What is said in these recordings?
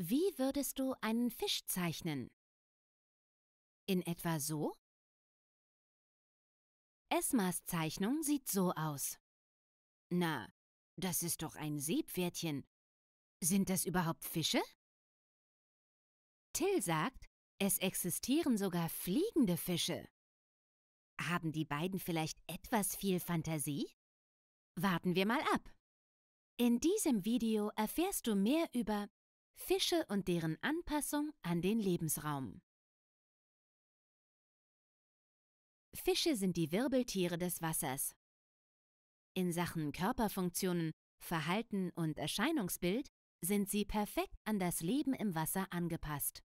Wie würdest du einen Fisch zeichnen? In etwa so? Esmas Zeichnung sieht so aus. Na, das ist doch ein Seepferdchen. Sind das überhaupt Fische? Till sagt, es existieren sogar fliegende Fische. Haben die beiden vielleicht etwas viel Fantasie? Warten wir mal ab. In diesem Video erfährst du mehr über Fische und deren Anpassung an den Lebensraum. Fische sind die Wirbeltiere des Wassers. In Sachen Körperfunktionen, Verhalten und Erscheinungsbild sind sie perfekt an das Leben im Wasser angepasst.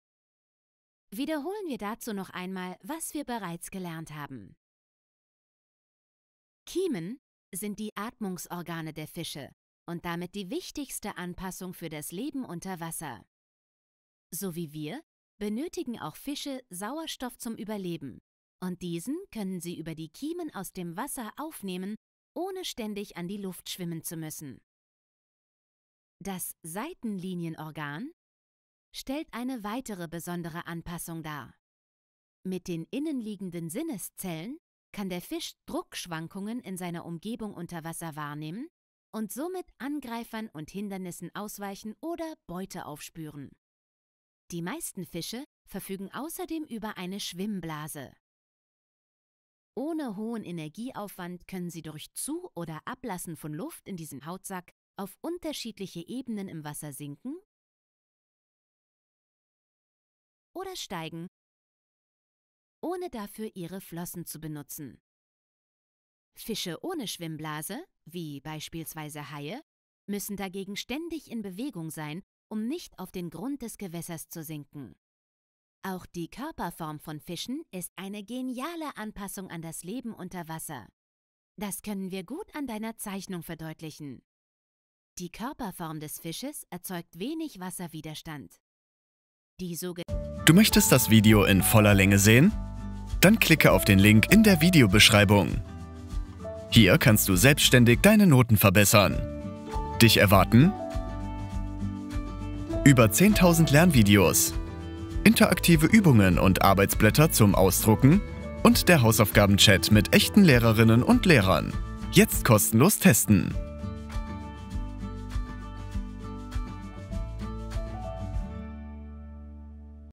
Wiederholen wir dazu noch einmal, was wir bereits gelernt haben. Kiemen sind die Atmungsorgane der Fische und damit die wichtigste Anpassung für das Leben unter Wasser. So wie wir benötigen auch Fische Sauerstoff zum Überleben, und diesen können sie über die Kiemen aus dem Wasser aufnehmen, ohne ständig an die Luft schwimmen zu müssen. Das Seitenlinienorgan stellt eine weitere besondere Anpassung dar. Mit den innenliegenden Sinneszellen kann der Fisch Druckschwankungen in seiner Umgebung unter Wasser wahrnehmen und somit Angreifern und Hindernissen ausweichen oder Beute aufspüren. Die meisten Fische verfügen außerdem über eine Schwimmblase. Ohne hohen Energieaufwand können sie durch Zu- oder Ablassen von Luft in diesen Hautsack auf unterschiedliche Ebenen im Wasser sinken oder steigen, ohne dafür ihre Flossen zu benutzen. Fische ohne Schwimmblase wie beispielsweise Haie, müssen dagegen ständig in Bewegung sein, um nicht auf den Grund des Gewässers zu sinken. Auch die Körperform von Fischen ist eine geniale Anpassung an das Leben unter Wasser. Das können wir gut an deiner Zeichnung verdeutlichen. Die Körperform des Fisches erzeugt wenig Wasserwiderstand. du möchtest das Video in voller Länge sehen? Dann klicke auf den Link in der Videobeschreibung. Hier kannst du selbstständig deine Noten verbessern. Dich erwarten über 10.000 Lernvideos, interaktive Übungen und Arbeitsblätter zum Ausdrucken und der Hausaufgabenchat mit echten Lehrerinnen und Lehrern. Jetzt kostenlos testen.